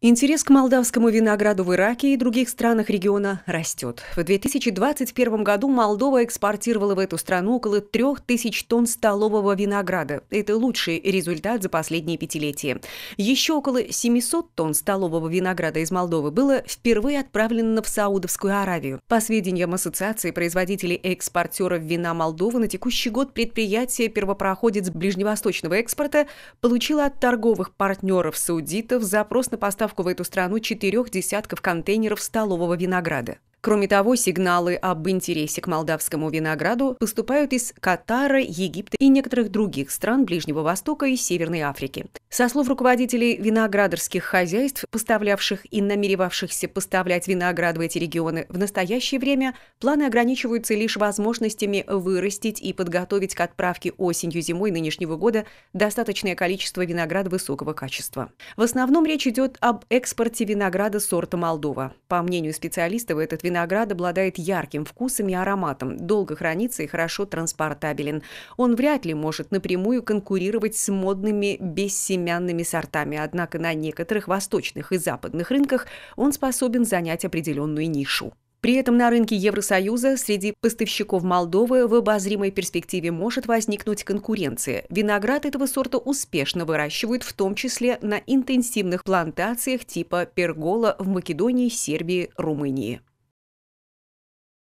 Интерес к молдавскому винограду в Ираке и других странах региона растет. В 2021 году Молдова экспортировала в эту страну около 3000 тонн столового винограда. Это лучший результат за последние пятилетия. Еще около 700 тонн столового винограда из Молдовы было впервые отправлено в Саудовскую Аравию. По сведениям Ассоциации производителей и экспортеров вина Молдовы, на текущий год предприятие первопроходец ближневосточного экспорта получило от торговых партнеров саудитов запрос на поставку доставку в эту страну четырех десятков контейнеров столового винограда. Кроме того, сигналы об интересе к молдавскому винограду поступают из Катара, Египта и некоторых других стран Ближнего Востока и Северной Африки. Со слов руководителей виноградарских хозяйств, поставлявших и намеревавшихся поставлять виноград в эти регионы, в настоящее время планы ограничиваются лишь возможностями вырастить и подготовить к отправке осенью-зимой нынешнего года достаточное количество винограда высокого качества. В основном речь идет об экспорте винограда сорта Молдова. По мнению специалистов, этот виноград виноград обладает ярким вкусом и ароматом, долго хранится и хорошо транспортабелен. Он вряд ли может напрямую конкурировать с модными бессемянными сортами, однако на некоторых восточных и западных рынках он способен занять определенную нишу. При этом на рынке Евросоюза среди поставщиков Молдовы в обозримой перспективе может возникнуть конкуренция. Виноград этого сорта успешно выращивают в том числе на интенсивных плантациях типа пергола в Македонии, Сербии, Румынии.